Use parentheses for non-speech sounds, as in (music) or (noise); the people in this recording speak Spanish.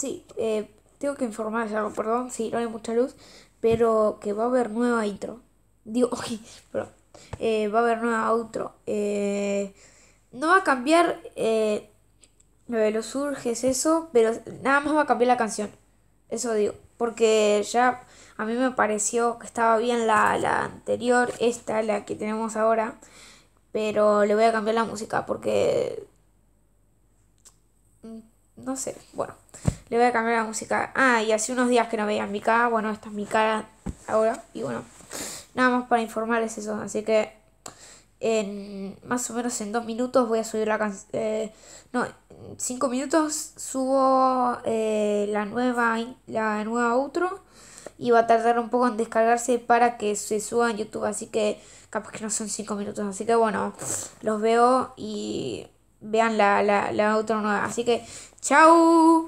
Sí, eh, tengo que informarles algo, perdón, sí, no hay mucha luz, pero que va a haber nueva intro. Digo, ok, (laughs) perdón. Eh, va a haber nueva outro. Eh, no va a cambiar eh, lo de los surges, eso, pero nada más va a cambiar la canción. Eso digo, porque ya a mí me pareció que estaba bien la, la anterior, esta, la que tenemos ahora, pero le voy a cambiar la música porque... Mm, no sé, bueno le voy a cambiar la música. Ah, y hace unos días que no veían mi cara, bueno, esta es mi cara ahora, y bueno, nada más para informarles eso, así que en más o menos en dos minutos voy a subir la canción. Eh, no, en cinco minutos subo eh, la, nueva, la nueva outro y va a tardar un poco en descargarse para que se suba en YouTube. Así que capaz que no son cinco minutos. Así que bueno, los veo y vean la, la, la outro nueva. Así que, chao.